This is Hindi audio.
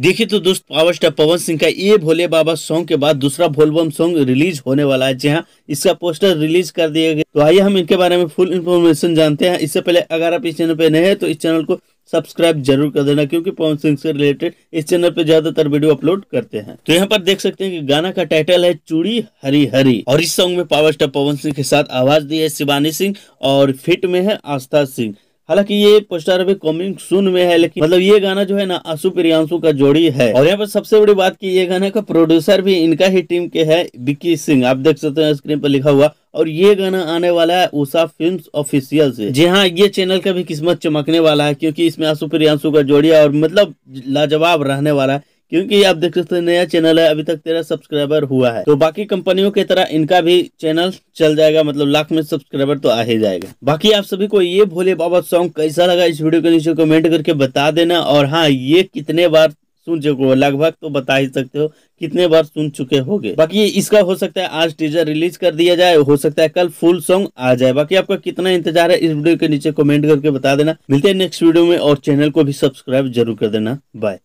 देखिए तो दोस्त पावर स्टार पवन सिंह का ये भोले बाबा सॉन्ग के बाद दूसरा भोलबम सॉन्ग रिलीज होने वाला है जी हाँ इसका पोस्टर रिलीज कर दिया गया तो आइए हम इनके बारे में फुल इन्फॉर्मेशन जानते हैं इससे पहले अगर आप इस चैनल पे नए हैं तो इस चैनल को सब्सक्राइब जरूर कर देना क्योंकि पवन सिंह से रिलेटेड इस चैनल पर ज्यादातर वीडियो अपलोड करते हैं तो यहाँ पर देख सकते हैं कि गाना का टाइटल है चूड़ी हरी हरी और इस सॉन्ग में पावर स्टार पवन सिंह के साथ आवाज दी है शिवानी सिंह और फिट में है आस्था सिंह हालांकि ये पोस्टर अभी कॉमिंग सुन में है लेकिन मतलब ये गाना जो है ना आशु प्रियांशु का जोड़ी है और यहाँ पर सबसे बड़ी बात की ये गाना का प्रोड्यूसर भी इनका ही टीम के है विक्की सिंह आप देख सकते हैं स्क्रीन पर लिखा हुआ और ये गाना आने वाला है उषा फिल्म ऑफिशियल से जी हाँ ये चैनल का भी किस्मत चमकने वाला है क्योंकि इसमें आशु प्रियांशु का जोड़ी है और मतलब लाजवाब रहने वाला है क्योंकि आप देख सकते हैं नया चैनल है अभी तक तेरा सब्सक्राइबर हुआ है तो बाकी कंपनियों की तरह इनका भी चैनल चल जाएगा मतलब लाख में सब्सक्राइबर तो आ ही जाएगा बाकी आप सभी को ये भोले बाबा सॉन्ग कैसा लगा इस वीडियो के नीचे कमेंट करके बता देना और हाँ ये कितने बार सुन चुके हो लगभग तो बता ही सकते हो कितने बार सुन चुके होगे बाकी इसका हो सकता है आज टीजर रिलीज कर दिया जाए हो सकता है कल फुल सॉन्ग आ जाए बाकी आपका कितना इंतजार है इस वीडियो के नीचे कमेंट करके बता देना मिलते हैं नेक्स्ट वीडियो में और चैनल को भी सब्सक्राइब जरूर कर देना बाय